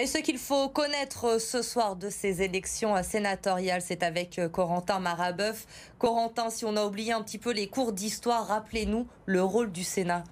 Et ce qu'il faut connaître euh, ce soir de ces élections euh, sénatoriales, c'est avec euh, Corentin Marabeuf. Corentin, si on a oublié un petit peu les cours d'histoire, rappelez-nous le rôle du Sénat.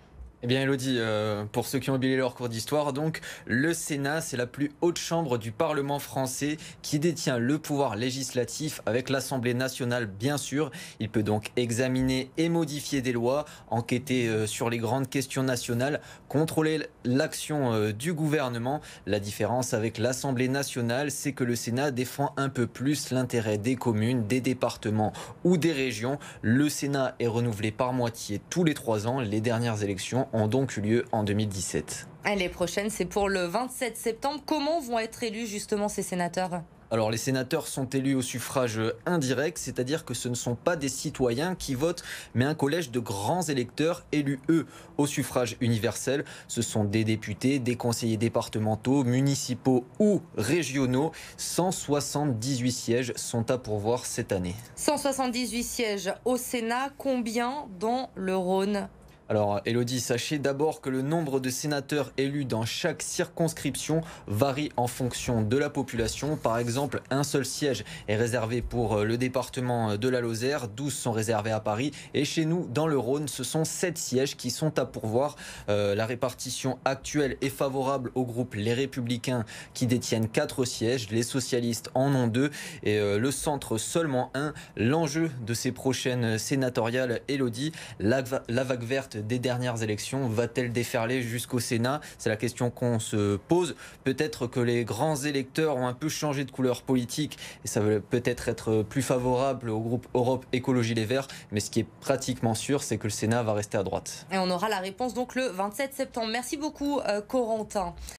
Eh bien, Elodie, euh, pour ceux qui ont oublié leur cours d'histoire, donc, le Sénat, c'est la plus haute chambre du Parlement français qui détient le pouvoir législatif avec l'Assemblée nationale, bien sûr. Il peut donc examiner et modifier des lois, enquêter euh, sur les grandes questions nationales, contrôler l'action euh, du gouvernement. La différence avec l'Assemblée nationale, c'est que le Sénat défend un peu plus l'intérêt des communes, des départements ou des régions. Le Sénat est renouvelé par moitié tous les trois ans. Les dernières élections ont donc eu lieu en 2017. Les prochaine, c'est pour le 27 septembre. Comment vont être élus justement ces sénateurs alors les sénateurs sont élus au suffrage indirect, c'est-à-dire que ce ne sont pas des citoyens qui votent, mais un collège de grands électeurs élus, eux, au suffrage universel. Ce sont des députés, des conseillers départementaux, municipaux ou régionaux. 178 sièges sont à pourvoir cette année. 178 sièges au Sénat, combien dans le Rhône alors, Elodie, sachez d'abord que le nombre de sénateurs élus dans chaque circonscription varie en fonction de la population. Par exemple, un seul siège est réservé pour euh, le département euh, de la Lozère, 12 sont réservés à Paris. Et chez nous, dans le Rhône, ce sont 7 sièges qui sont à pourvoir. Euh, la répartition actuelle est favorable au groupe Les Républicains qui détiennent 4 sièges, les socialistes en ont 2 et le centre seulement 1. L'enjeu de ces prochaines sénatoriales, Elodie, la vague verte des dernières élections va-t-elle déferler jusqu'au Sénat C'est la question qu'on se pose. Peut-être que les grands électeurs ont un peu changé de couleur politique et ça veut peut-être être plus favorable au groupe Europe Écologie Les Verts. Mais ce qui est pratiquement sûr, c'est que le Sénat va rester à droite. Et on aura la réponse donc le 27 septembre. Merci beaucoup, euh, Corentin.